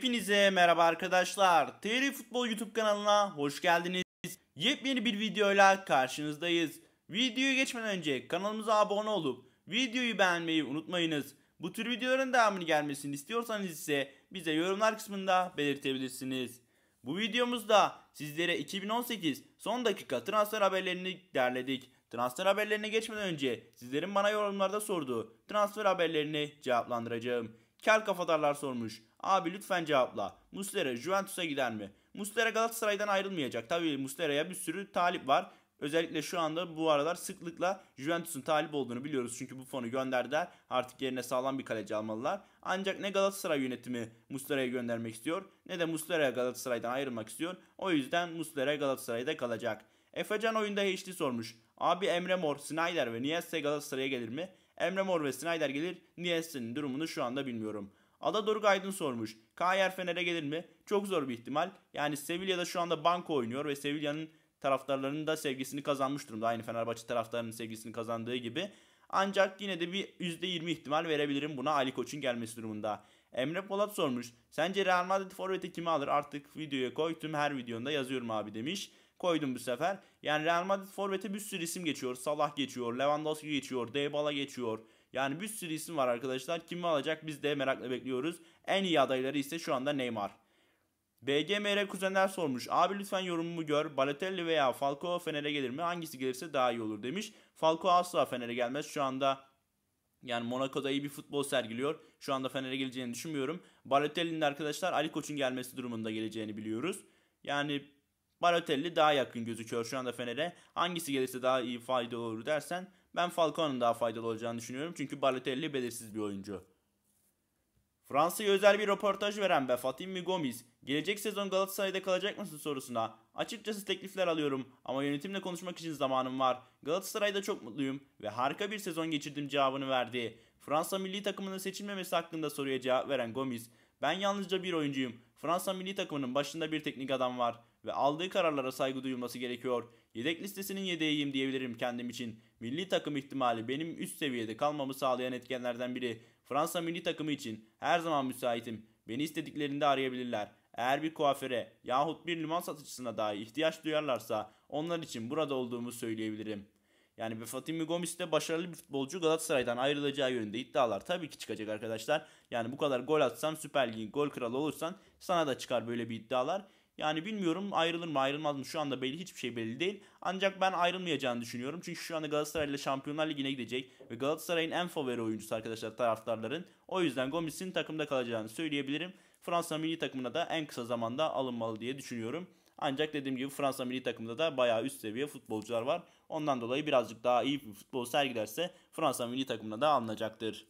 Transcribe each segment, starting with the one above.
Hepinize merhaba arkadaşlar. TR Futbol YouTube kanalına hoş geldiniz. Yepyeni bir videoyla karşınızdayız. Videoya geçmeden önce kanalımıza abone olup videoyu beğenmeyi unutmayınız. Bu tür videoların devamını gelmesini istiyorsanız ise bize yorumlar kısmında belirtebilirsiniz. Bu videomuzda sizlere 2018 son dakika transfer haberlerini derledik. Transfer haberlerine geçmeden önce sizlerin bana yorumlarda sorduğu transfer haberlerini cevaplandıracağım. Kel kafadarlar sormuş. Abi lütfen cevapla. Muslera Juventus'a gider mi? Muslera Galatasaray'dan ayrılmayacak. Tabii Muslera'ya bir sürü talip var. Özellikle şu anda bu aralar sıklıkla Juventus'un talip olduğunu biliyoruz. Çünkü bu fonu gönderdiler. Artık yerine sağlam bir kaleci almalılar. Ancak ne Galatasaray yönetimi Musleraya göndermek istiyor ne de Muslera Galatasaray'dan ayrılmak istiyor. O yüzden Muslera Galatasaray'da kalacak. Efecan oyunda HD sormuş. Abi Emre Mor, Snyder ve Nieste Galatasaray'a gelir mi? Emre Mor ve Snyder gelir. Nieste'nin durumunu şu anda bilmiyorum. Adador Aydın sormuş. Kayer Fener'e gelir mi? Çok zor bir ihtimal. Yani Sevilla'da şu anda banko oynuyor ve Sevilla'nın taraftarlarının da sevgisini kazanmış durumda. Aynı Fenerbahçe taraftarının sevgisini kazandığı gibi. Ancak yine de bir %20 ihtimal verebilirim buna Ali Koç'un gelmesi durumunda. Emre Polat sormuş. Sence Real Madrid forveti kimi alır? Artık videoya koydum. her videonda yazıyorum abi demiş. Koydum bu sefer. Yani Real Madrid forvete bir sürü isim geçiyor. Salah geçiyor, Lewandowski geçiyor, Dybala geçiyor. Yani bir sürü isim var arkadaşlar. Kimi alacak biz de merakla bekliyoruz. En iyi adayları ise şu anda Neymar. BGMR kuzenler sormuş. Abi lütfen yorumumu gör. Balotelli veya Falcao Fener'e gelir mi? Hangisi gelirse daha iyi olur demiş. Falcao asla Fener'e gelmez. Şu anda yani Monaco'da iyi bir futbol sergiliyor. Şu anda Fener'e geleceğini düşünmüyorum. Balotelli'nin arkadaşlar Ali Koç'un gelmesi durumunda geleceğini biliyoruz. Yani Balotelli daha yakın gözüküyor şu anda Fener'e. Hangisi gelirse daha iyi fayda olur dersen ben Falcao'nun daha faydalı olacağını düşünüyorum. Çünkü Balotelli belirsiz bir oyuncu. Fransa'ya özel bir röportaj veren ve Fatih Migomiz, gelecek sezon Galatasaray'da kalacak mısın sorusuna, açıkçası teklifler alıyorum ama yönetimle konuşmak için zamanım var. Galatasaray'da çok mutluyum ve harika bir sezon geçirdim cevabını verdi. Fransa milli takımının seçilmemesi hakkında soruya cevap veren Gomis, ben yalnızca bir oyuncuyum. Fransa milli takımının başında bir teknik adam var ve aldığı kararlara saygı duyulması gerekiyor. Yedek listesinin yedeğiyim diyebilirim kendim için. Milli takım ihtimali benim üst seviyede kalmamı sağlayan etkenlerden biri. Fransa milli takımı için her zaman müsaitim. Beni istediklerinde arayabilirler. Eğer bir kuaföre yahut bir liman satıcısına dahi ihtiyaç duyarlarsa onlar için burada olduğumu söyleyebilirim. Yani Fatih Gomis de başarılı bir futbolcu Galatasaray'dan ayrılacağı yönünde iddialar tabii ki çıkacak arkadaşlar. Yani bu kadar gol atsam Süper Lig'in gol kralı olursan sana da çıkar böyle bir iddialar. Yani bilmiyorum ayrılır mı ayrılmaz mı şu anda belli hiçbir şey belli değil. Ancak ben ayrılmayacağını düşünüyorum. Çünkü şu anda Galatasaray ile Şampiyonlar Ligi'ne gidecek ve Galatasaray'ın en favori oyuncusu arkadaşlar taraftarların. O yüzden Gomis'in takımda kalacağını söyleyebilirim. Fransa milli takımına da en kısa zamanda alınmalı diye düşünüyorum. Ancak dediğim gibi Fransa milli takımında da bayağı üst seviye futbolcular var. Ondan dolayı birazcık daha iyi bir futbol sergilerse Fransa milli takımına da alınacaktır.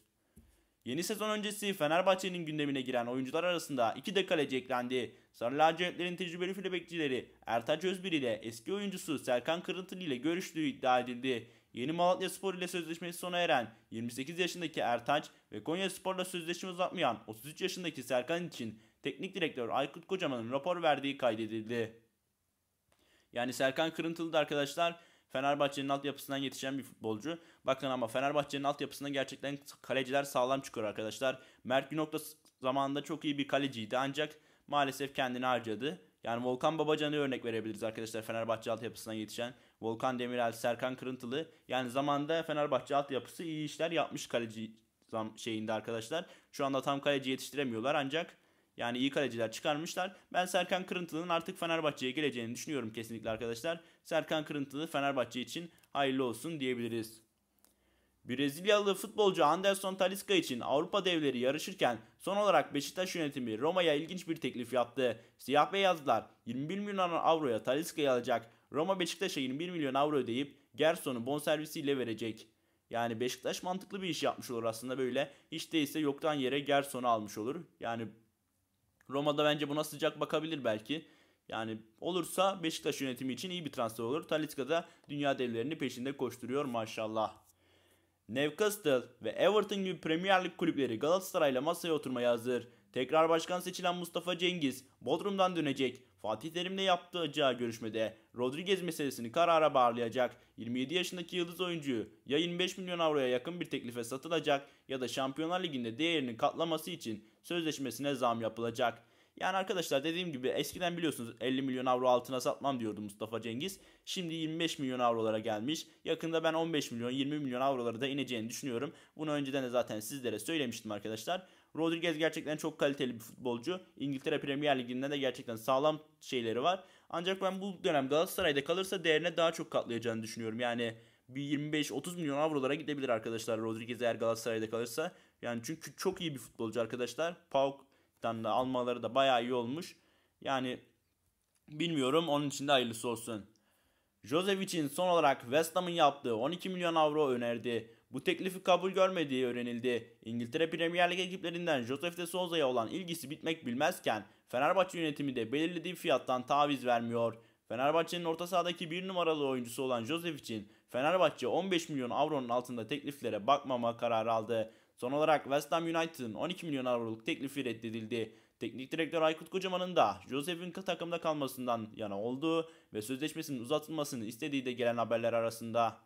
Yeni sezon öncesi Fenerbahçe'nin gündemine giren oyuncular arasında iki de kaleci eklendi. Sarı lacivertlerin tecrübeli filebekçileri Ertaç Özbir ile eski oyuncusu Serkan Kırıntılı ile görüştüğü iddia edildi. Yeni Malatya Spor ile sözleşmesi sona eren 28 yaşındaki Ertaç ve Konya Spor'la sözleşme uzatmayan 33 yaşındaki Serkan için teknik direktör Aykut Kocaman'ın rapor verdiği kaydedildi. Yani Serkan Kırıntılı da arkadaşlar Fenerbahçe'nin altyapısından yetişen bir futbolcu. Bakın ama Fenerbahçe'nin altyapısından gerçekten kaleciler sağlam çıkıyor arkadaşlar. Mert Günok da zamanında çok iyi bir kaleciydi ancak maalesef kendini harcadı. Yani Volkan Babacan'ı örnek verebiliriz arkadaşlar Fenerbahçe altyapısından yetişen. Volkan Demirel, Serkan Kırıntılı. Yani zamanda Fenerbahçe altyapısı iyi işler yapmış kaleci şeyinde arkadaşlar. Şu anda tam kaleci yetiştiremiyorlar ancak yani iyi kaleciler çıkarmışlar. Ben Serkan Kırıntılı'nın artık Fenerbahçe'ye geleceğini düşünüyorum kesinlikle arkadaşlar. Serkan Kırıntılı Fenerbahçe için hayırlı olsun diyebiliriz. Brezilyalı futbolcu Anderson Talisca için Avrupa devleri yarışırken son olarak Beşiktaş yönetimi Roma'ya ilginç bir teklif yaptı. Siyah beyazlar 21 milyon avroya Talisca'yı alacak. Roma Beşiktaş'a 21 milyon avro ödeyip Gerson'u bonservisiyle verecek. Yani Beşiktaş mantıklı bir iş yapmış olur aslında böyle. Hiç değilse yoktan yere Gerson'u almış olur. Yani Roma'da bence buna sıcak bakabilir belki. Yani olursa Beşiktaş yönetimi için iyi bir transfer olur. Talisca da dünya devlerini peşinde koşturuyor maşallah. Newcastle ve Everton gibi Premier Lig kulüpleri Galatasaray'la masaya oturmaya hazır. Tekrar başkan seçilen Mustafa Cengiz Bodrum'dan dönecek. Fatih Terim'le yaptığı görüşmede Rodriguez meselesini karara bağlayacak. 27 yaşındaki yıldız oyuncu, ya 25 milyon avroya yakın bir teklife satılacak ya da Şampiyonlar Ligi'nde değerini katlaması için sözleşmesine zam yapılacak. Yani arkadaşlar dediğim gibi eskiden biliyorsunuz 50 milyon avro altına satmam diyordu Mustafa Cengiz. Şimdi 25 milyon avrolara gelmiş. Yakında ben 15 milyon 20 milyon avrolara da ineceğini düşünüyorum. Bunu önceden de zaten sizlere söylemiştim arkadaşlar. Rodriguez gerçekten çok kaliteli bir futbolcu. İngiltere Premier Ligi'nden de gerçekten sağlam şeyleri var. Ancak ben bu dönem Galatasaray'da kalırsa değerine daha çok katlayacağını düşünüyorum. Yani bir 25-30 milyon avrolara gidebilir arkadaşlar Rodriguez eğer Galatasaray'da kalırsa. Yani çünkü çok iyi bir futbolcu arkadaşlar. Pauk'tan da almaları da bayağı iyi olmuş. Yani bilmiyorum onun için de hayırlısı olsun. Josevic'in son olarak West Ham'ın yaptığı 12 milyon avro önerdi. Bu teklifi kabul görmediği öğrenildi. İngiltere Premier Lig ekiplerinden Josef de Souza'ya olan ilgisi bitmek bilmezken Fenerbahçe yönetimi de belirlediği fiyattan taviz vermiyor. Fenerbahçe'nin orta sahadaki bir numaralı oyuncusu olan Josef için Fenerbahçe 15 milyon avronun altında tekliflere bakmama kararı aldı. Son olarak West Ham United'ın 12 milyon avroluk teklifi reddedildi. Teknik direktör Aykut Kocaman'ın da Josef'in takımda kalmasından yana olduğu ve sözleşmesinin uzatılmasını istediği de gelen haberler arasında.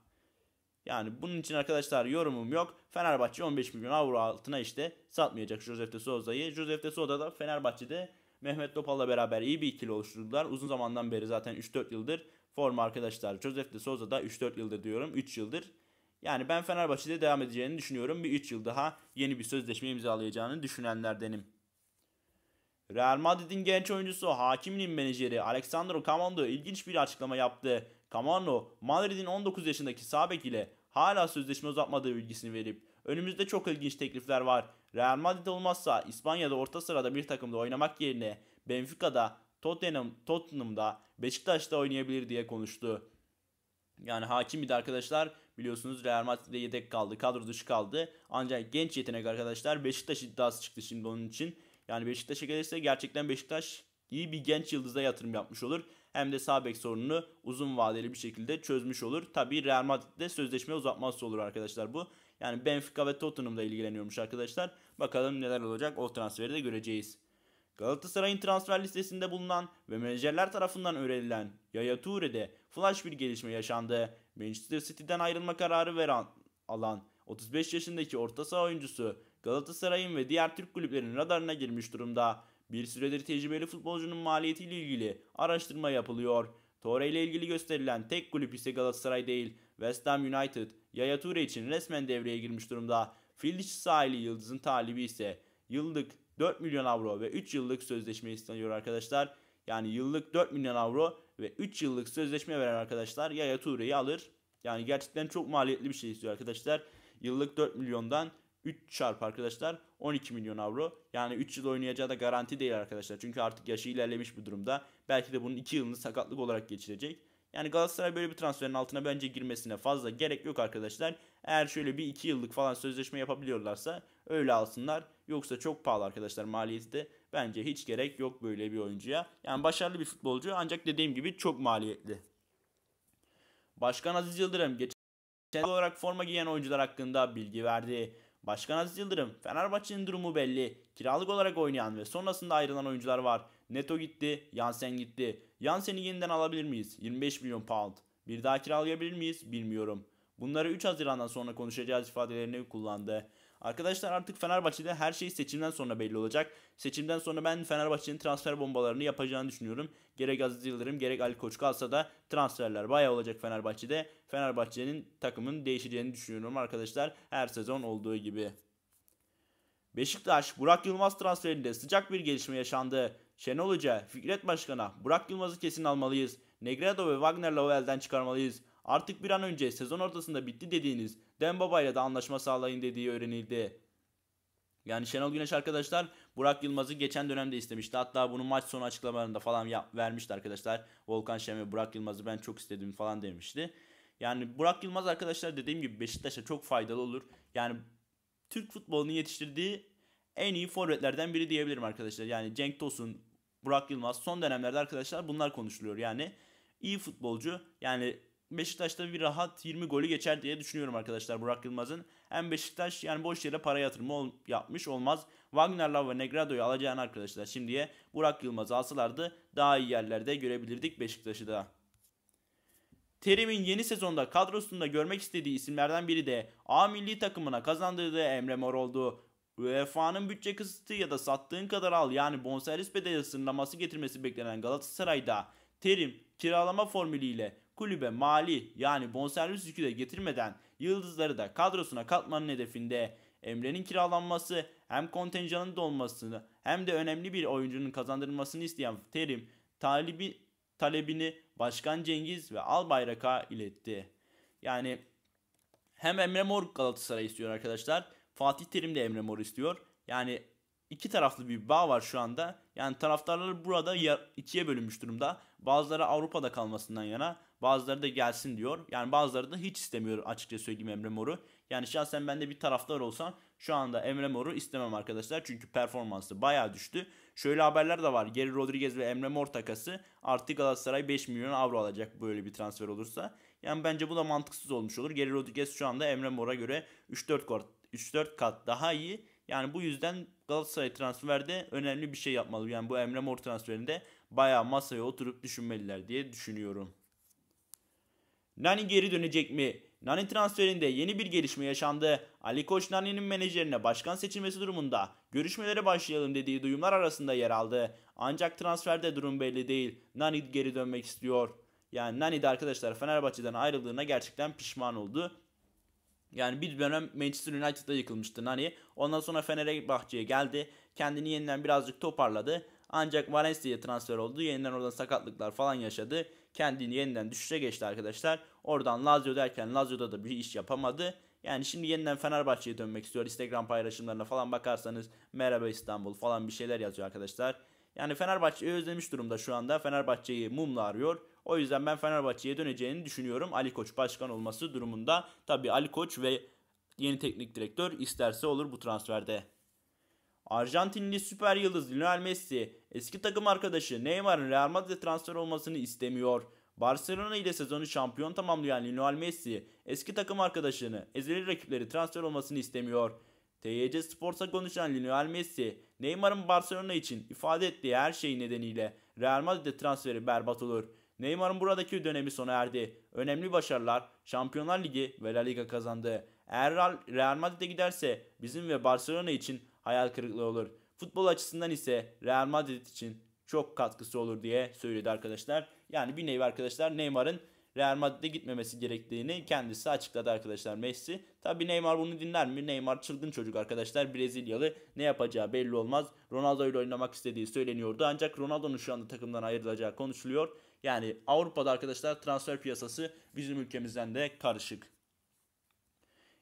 Yani bunun için arkadaşlar yorumum yok. Fenerbahçe 15 milyon avro altına işte satmayacak Josef de Souza'yı. Josef de Souza da Fenerbahçe'de Mehmet Topal'la beraber iyi bir ikili oluşturdular. Uzun zamandan beri zaten 3-4 yıldır forma arkadaşlar. Josef de Souza da 3-4 yıldır diyorum. 3 yıldır yani ben Fenerbahçe'de devam edeceğini düşünüyorum. Bir 3 yıl daha yeni bir sözleşme imzalayacağını düşünenlerdenim. Real Madrid'in genç oyuncusu Hakim'in menajeri Alexandro Camano ilginç bir açıklama yaptı. Camano, Madrid'in 19 yaşındaki Sabek ile hala sözleşme uzatmadığı bilgisini verip önümüzde çok ilginç teklifler var. Real Madrid olmazsa İspanya'da orta sırada bir takımda oynamak yerine Benfica'da, Tottenham, Tottenham'da, Beşiktaş'ta oynayabilir diye konuştu. Yani Hakimi de arkadaşlar Biliyorsunuz Real Madrid'de yedek kaldı, kadro dışı kaldı. Ancak genç yetenek arkadaşlar Beşiktaş iddiası çıktı şimdi onun için. Yani Beşiktaş'a gelirse gerçekten Beşiktaş iyi bir genç yıldıza yatırım yapmış olur. Hem de sağ bek sorununu uzun vadeli bir şekilde çözmüş olur. Tabi Real Madrid'de sözleşme uzatması olur arkadaşlar bu. Yani Benfica ve Tottenham'da ilgileniyormuş arkadaşlar. Bakalım neler olacak o transferi de göreceğiz. Galatasaray'ın transfer listesinde bulunan ve menajerler tarafından öğrenilen Yaya Toure'de flash bir gelişme yaşandı. Manchester City'den ayrılma kararı veren alan 35 yaşındaki orta saha oyuncusu Galatasaray'ın ve diğer Türk kulüplerinin radarına girmiş durumda. Bir süredir tecrübeli futbolcunun maliyetiyle ilgili araştırma yapılıyor. Torre ile ilgili gösterilen tek kulüp ise Galatasaray değil. West Ham United, Yaya Toure için resmen devreye girmiş durumda. Filiş sahili Yıldız'ın talibi ise yıllık 4 milyon avro ve 3 yıllık sözleşme isteniyor arkadaşlar. Yani yıllık 4 milyon avro ve 3 yıllık sözleşme veren arkadaşlar Yaya Toure'yi alır. Yani gerçekten çok maliyetli bir şey istiyor arkadaşlar. Yıllık 4 milyondan 3 çarp arkadaşlar 12 milyon avro. Yani 3 yıl oynayacağı da garanti değil arkadaşlar. Çünkü artık yaşı ilerlemiş bu durumda. Belki de bunun 2 yılını sakatlık olarak geçirecek. Yani Galatasaray böyle bir transferin altına bence girmesine fazla gerek yok arkadaşlar. Eğer şöyle bir 2 yıllık falan sözleşme yapabiliyorlarsa öyle alsınlar. Yoksa çok pahalı arkadaşlar maliyeti de Bence hiç gerek yok böyle bir oyuncuya. Yani başarılı bir futbolcu ancak dediğim gibi çok maliyetli. Başkan Aziz Yıldırım geçen olarak forma giyen oyuncular hakkında bilgi verdi. Başkan Aziz Yıldırım, Fenerbahçe'nin durumu belli. Kiralık olarak oynayan ve sonrasında ayrılan oyuncular var. Neto gitti, Yansen gitti. Yansen'i yeniden alabilir miyiz? 25 milyon pound. Bir daha kiralayabilir miyiz? Bilmiyorum. Bunları 3 Haziran'dan sonra konuşacağız ifadelerini kullandı. Arkadaşlar artık Fenerbahçe'de her şey seçimden sonra belli olacak. Seçimden sonra ben Fenerbahçe'nin transfer bombalarını yapacağını düşünüyorum. Gerek Aziz Yıldırım gerek Ali Koç kalsa da transferler bayağı olacak Fenerbahçe'de. Fenerbahçe'nin takımın değişeceğini düşünüyorum arkadaşlar. Her sezon olduğu gibi. Beşiktaş Burak Yılmaz transferinde sıcak bir gelişme yaşandı. Şenol Hoca, Fikret Başkan'a Burak Yılmaz'ı kesin almalıyız. Negredo ve Wagner Lovel'den çıkarmalıyız. Artık bir an önce sezon ortasında bitti dediğiniz Dembaba ile de anlaşma sağlayın dediği öğrenildi. Yani Şenol Güneş arkadaşlar Burak Yılmaz'ı geçen dönemde istemişti. Hatta bunu maç sonu açıklamalarında falan yap, vermişti arkadaşlar. Volkan Şen ve Burak Yılmaz'ı ben çok istedim falan demişti. Yani Burak Yılmaz arkadaşlar dediğim gibi Beşiktaş'a çok faydalı olur. Yani Türk futbolunu yetiştirdiği en iyi forvetlerden biri diyebilirim arkadaşlar. Yani Cenk Tosun, Burak Yılmaz son dönemlerde arkadaşlar bunlar konuşuluyor. Yani iyi futbolcu yani Beşiktaş'ta bir rahat 20 golü geçer diye düşünüyorum arkadaşlar Burak Yılmaz'ın. Hem Beşiktaş yani boş yere para yatırımı ol, yapmış olmaz. Wagner'la ve Negrado'yu alacağını arkadaşlar şimdiye Burak Yılmaz alsalardı daha iyi yerlerde görebilirdik Beşiktaş'ı da. Terim'in yeni sezonda kadrosunda görmek istediği isimlerden biri de A milli takımına kazandırdığı Emre Mor oldu. UEFA'nın bütçe kısıtı ya da sattığın kadar al yani bonservis bedeli sınırlaması getirmesi beklenen Galatasaray'da Terim kiralama formülüyle kulübe mali yani bonservis yükü de getirmeden yıldızları da kadrosuna katmanın hedefinde. Emre'nin kiralanması hem kontenjanın dolmasını hem de önemli bir oyuncunun kazandırılmasını isteyen Terim talibi, talebini Başkan Cengiz ve Albayrak'a iletti. Yani hem Emre Mor Galatasaray istiyor arkadaşlar. Fatih Terim de Emre Mor istiyor. Yani iki taraflı bir bağ var şu anda. Yani taraftarlar burada ikiye bölünmüş durumda. Bazıları Avrupa'da kalmasından yana, Bazıları da gelsin diyor. Yani bazıları da hiç istemiyor açıkça söyleyeyim Emre Mor'u. Yani şahsen ben de bir taraftar olsam şu anda Emre Mor'u istemem arkadaşlar. Çünkü performansı baya düştü. Şöyle haberler de var. Geri Rodriguez ve Emre Mor takası artık Galatasaray 5 milyon avro alacak böyle bir transfer olursa. Yani bence bu da mantıksız olmuş olur. Geri Rodriguez şu anda Emre Mor'a göre 3-4 kat, 3-4 kat daha iyi. Yani bu yüzden Galatasaray transferde önemli bir şey yapmalı. Yani bu Emre Mor transferinde bayağı masaya oturup düşünmeliler diye düşünüyorum. Nani geri dönecek mi? Nani transferinde yeni bir gelişme yaşandı. Ali Koç Nani'nin menajerine başkan seçilmesi durumunda görüşmelere başlayalım dediği duyumlar arasında yer aldı. Ancak transferde durum belli değil. Nani geri dönmek istiyor. Yani Nani de arkadaşlar Fenerbahçe'den ayrıldığına gerçekten pişman oldu. Yani bir dönem Manchester United'da yıkılmıştı Nani. Ondan sonra Fenerbahçe'ye geldi. Kendini yeniden birazcık toparladı. Ancak Valencia'ya transfer oldu. Yeniden orada sakatlıklar falan yaşadı kendini yeniden düşüşe geçti arkadaşlar. Oradan Lazio derken Lazio'da da bir iş yapamadı. Yani şimdi yeniden Fenerbahçe'ye dönmek istiyor. Instagram paylaşımlarına falan bakarsanız merhaba İstanbul falan bir şeyler yazıyor arkadaşlar. Yani Fenerbahçe'yi özlemiş durumda şu anda. Fenerbahçe'yi mumla arıyor. O yüzden ben Fenerbahçe'ye döneceğini düşünüyorum. Ali Koç başkan olması durumunda. tabi Ali Koç ve yeni teknik direktör isterse olur bu transferde. Arjantinli süper yıldız Lionel Messi eski takım arkadaşı Neymar'ın Real Madrid transfer olmasını istemiyor. Barcelona ile sezonu şampiyon tamamlayan Lionel Messi eski takım arkadaşını ezeli rakipleri transfer olmasını istemiyor. TYC Sports'a konuşan Lionel Messi, Neymar'ın Barcelona için ifade ettiği her şey nedeniyle Real Madrid'e transferi berbat olur. Neymar'ın buradaki dönemi sona erdi. Önemli başarılar Şampiyonlar Ligi ve La Liga kazandı. Eğer Real Madrid'e giderse bizim ve Barcelona için hayal kırıklığı olur. Futbol açısından ise Real Madrid için çok katkısı olur diye söyledi arkadaşlar. Yani bir nevi arkadaşlar Neymar'ın Real Madrid'e gitmemesi gerektiğini kendisi açıkladı arkadaşlar Messi. Tabi Neymar bunu dinler mi? Neymar çılgın çocuk arkadaşlar. Brezilyalı ne yapacağı belli olmaz. Ronaldo ile oynamak istediği söyleniyordu. Ancak Ronaldo'nun şu anda takımdan ayrılacağı konuşuluyor. Yani Avrupa'da arkadaşlar transfer piyasası bizim ülkemizden de karışık.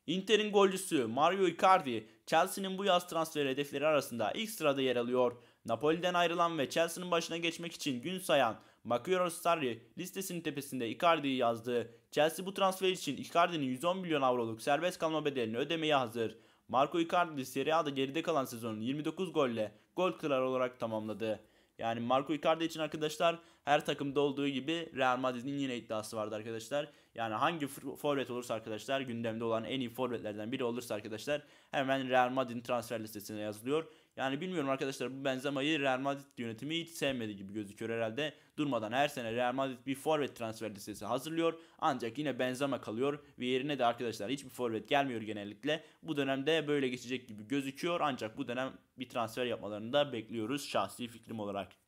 Inter'in golcüsü Mario Icardi Chelsea'nin bu yaz transfer hedefleri arasında ilk sırada yer alıyor. Napoli'den ayrılan ve Chelsea'nin başına geçmek için gün sayan Mauro Sarri listesinin tepesinde Icardi'yi yazdı. Chelsea bu transfer için Icardi'nin 110 milyon avroluk serbest kalma bedelini ödemeye hazır. Marco Icardi Serie A'da geride kalan sezonun 29 golle gol kralı olarak tamamladı. Yani Marco Icardi için arkadaşlar her takımda olduğu gibi Real Madrid'in yine iddiası vardı arkadaşlar. Yani hangi forvet olursa arkadaşlar gündemde olan en iyi forvetlerden biri olursa arkadaşlar hemen Real Madrid'in transfer listesine yazılıyor. Yani bilmiyorum arkadaşlar bu Benzema'yı Real Madrid yönetimi hiç sevmedi gibi gözüküyor herhalde. Durmadan her sene Real Madrid bir forvet transfer listesi hazırlıyor. Ancak yine Benzema kalıyor ve yerine de arkadaşlar hiçbir forvet gelmiyor genellikle. Bu dönemde böyle geçecek gibi gözüküyor ancak bu dönem bir transfer yapmalarını da bekliyoruz şahsi fikrim olarak.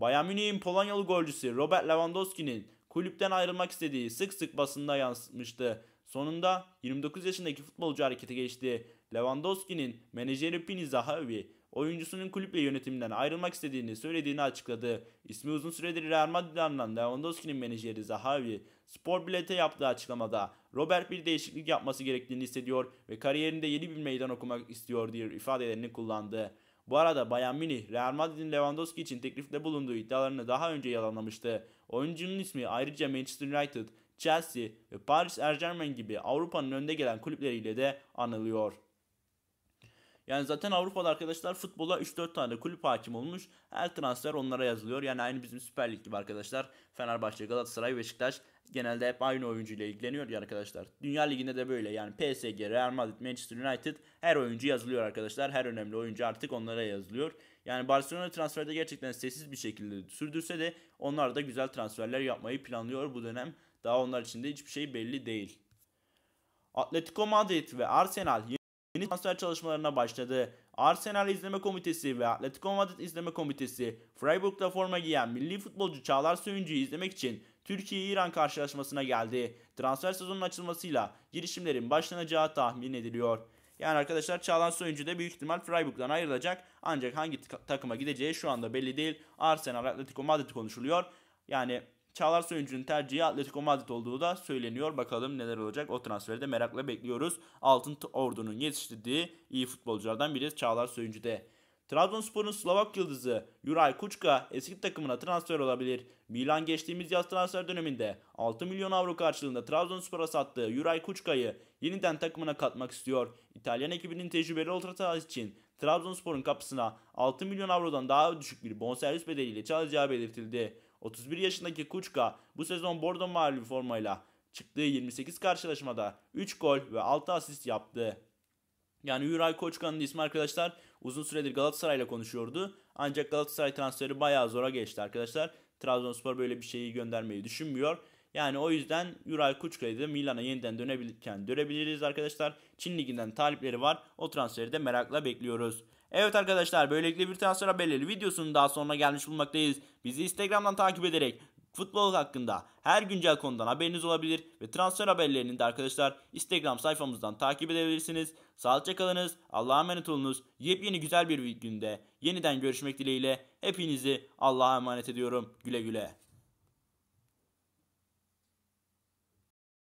Bayern Münih'in Polonyalı golcüsü Robert Lewandowski'nin kulüpten ayrılmak istediği sık sık basında yansıtmıştı. Sonunda 29 yaşındaki futbolcu harekete geçti. Lewandowski'nin menajeri Pini Zahavi oyuncusunun kulüple yönetiminden ayrılmak istediğini söylediğini açıkladı. İsmi uzun süredir Real Madrid'de anılan Lewandowski'nin menajeri Zahavi, spor bilete yaptığı açıklamada Robert bir değişiklik yapması gerektiğini hissediyor ve kariyerinde yeni bir meydan okumak istiyor diye ifadelerini kullandı. Bu arada Bayan Münih, Real Madrid'in Lewandowski için teklifte bulunduğu iddialarını daha önce yalanlamıştı. Oyuncunun ismi ayrıca Manchester United, Chelsea ve Paris Saint Germain gibi Avrupa'nın önde gelen kulüpleriyle de anılıyor. Yani zaten Avrupa'da arkadaşlar futbola 3-4 tane kulüp hakim olmuş. Her transfer onlara yazılıyor. Yani aynı bizim Süper Lig gibi arkadaşlar. Fenerbahçe, Galatasaray, Beşiktaş genelde hep aynı oyuncuyla ilgileniyor ya arkadaşlar. Dünya Ligi'nde de böyle yani PSG, Real Madrid, Manchester United her oyuncu yazılıyor arkadaşlar. Her önemli oyuncu artık onlara yazılıyor. Yani Barcelona transferde gerçekten sessiz bir şekilde sürdürse de onlar da güzel transferler yapmayı planlıyor bu dönem. Daha onlar için de hiçbir şey belli değil. Atletico Madrid ve Arsenal yeni transfer çalışmalarına başladı. Arsenal İzleme Komitesi ve Atletico Madrid İzleme Komitesi Freiburg'da forma giyen milli futbolcu Çağlar Söyüncü'yü izlemek için Türkiye-İran karşılaşmasına geldi. Transfer sezonunun açılmasıyla girişimlerin başlanacağı tahmin ediliyor. Yani arkadaşlar Çağlan Soyuncu da büyük ihtimal Freiburg'dan ayrılacak. Ancak hangi takıma gideceği şu anda belli değil. Arsenal, Atletico Madrid konuşuluyor. Yani Çağlar Soyuncu'nun tercihi Atletico Madrid olduğu da söyleniyor. Bakalım neler olacak o transferi de merakla bekliyoruz. Altın Ordu'nun yetiştirdiği iyi futbolculardan biri Çağlar Soyuncu de. Trabzonspor'un Slovak yıldızı Juray Kuçka eski takımına transfer olabilir. Milan geçtiğimiz yaz transfer döneminde 6 milyon avro karşılığında Trabzonspor'a sattığı Juray Kuçka'yı yeniden takımına katmak istiyor. İtalyan ekibinin tecrübeli orta için Trabzonspor'un kapısına 6 milyon avrodan daha düşük bir bonservis bedeliyle çalacağı belirtildi. 31 yaşındaki Kuçka bu sezon Bordo mağlubi formayla çıktığı 28 karşılaşmada 3 gol ve 6 asist yaptı. Yani Yuray Koçkan'ın ismi arkadaşlar Uzun süredir Galatasaray'la konuşuyordu. Ancak Galatasaray transferi bayağı zora geçti arkadaşlar. Trabzonspor böyle bir şeyi göndermeyi düşünmüyor. Yani o yüzden Yuray Kuçka'yı da Milan'a yeniden dönebilirken dönebiliriz arkadaşlar. Çin liginden talipleri var. O transferi de merakla bekliyoruz. Evet arkadaşlar böylelikle bir transfer haberleri videosunun daha sonuna gelmiş bulunmaktayız. Bizi Instagram'dan takip ederek Futbol hakkında her güncel konudan haberiniz olabilir ve transfer haberlerini de arkadaşlar Instagram sayfamızdan takip edebilirsiniz. Sağlıcakla kalınız, Allah'a emanet olunuz. Yepyeni güzel bir günde yeniden görüşmek dileğiyle hepinizi Allah'a emanet ediyorum. Güle güle.